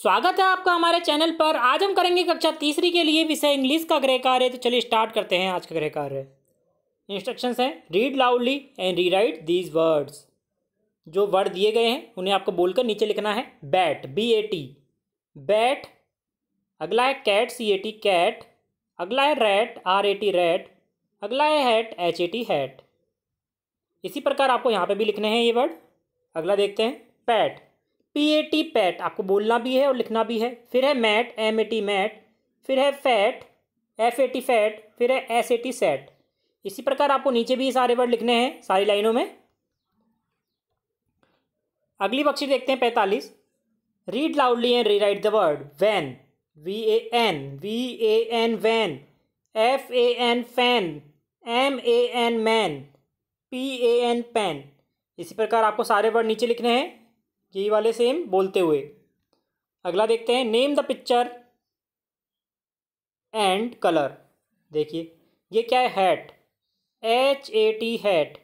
स्वागत है आपका हमारे चैनल पर आज हम करेंगे कक्षा तीसरी के लिए विषय इंग्लिश का गृह कार्य तो चलिए स्टार्ट करते हैं आज का गृह कार्य इंस्ट्रक्शंस हैं read loudly and rewrite these words जो वर्ड दिए गए हैं उन्हें आपको बोलकर नीचे लिखना है bat B A T bat अगला है cat C A T cat अगला है rat R A T rat अगला है hat H A T hat इसी प्रकार आपको यहाँ पे भी लिखने हैं ये वर्ड अगला देखते हैं pat P A T pat आपको बोलना भी है और लिखना भी है फिर है mat M A T mat फिर है fat F A T fat फिर है एस ए टी सेट इसी प्रकार आपको नीचे भी सारे वर्ड लिखने हैं सारी लाइनों में अगली बक्शी देखते हैं पैंतालीस read loudly and rewrite the word van V A N V A N van F A N fan M A N man P A N pen इसी प्रकार आपको सारे वर्ड नीचे लिखने हैं यही वाले सेम बोलते हुए अगला देखते हैं name the picture and colour देखिए ये क्या है hat H A T hat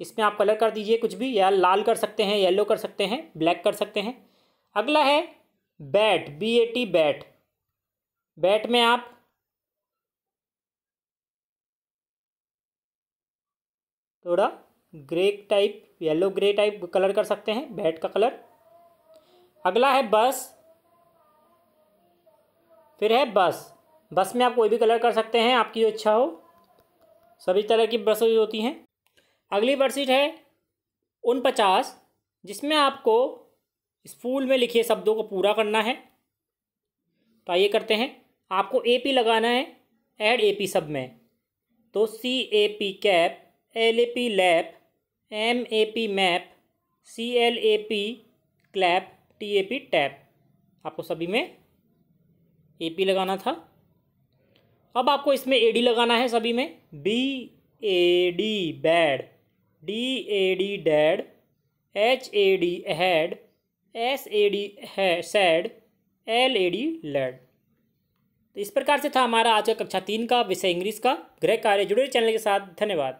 इसमें आप कलर कर दीजिए कुछ भी या लाल कर सकते हैं येलो कर सकते हैं ब्लैक कर सकते हैं अगला है bat B A T bat bat में आप थोड़ा grey type yellow grey type colour कर सकते हैं बैट का कलर अगला है बस फिर है बस बस में आप कोई भी कलर कर सकते हैं आपकी जो इच्छा हो सभी तरह की बसें होती हैं अगली वर्कशीट है उन पचास जिसमें आपको स्कूल में लिखे शब्दों को पूरा करना है तो आइए करते हैं आपको ए पी लगाना है एड ए पी सब में तो C A P cap L A P lap M A P map C L A P clap T A P tap आपको सभी में ए पी लगाना था अब आपको इसमें ए डी लगाना है सभी में B A D bad D A D dad H A D had S A D है sad L A D led तो इस प्रकार से था हमारा आज का कक्षा तीन का विषय इंग्लिश का गृह कार्य जुड़े चैनल के साथ धन्यवाद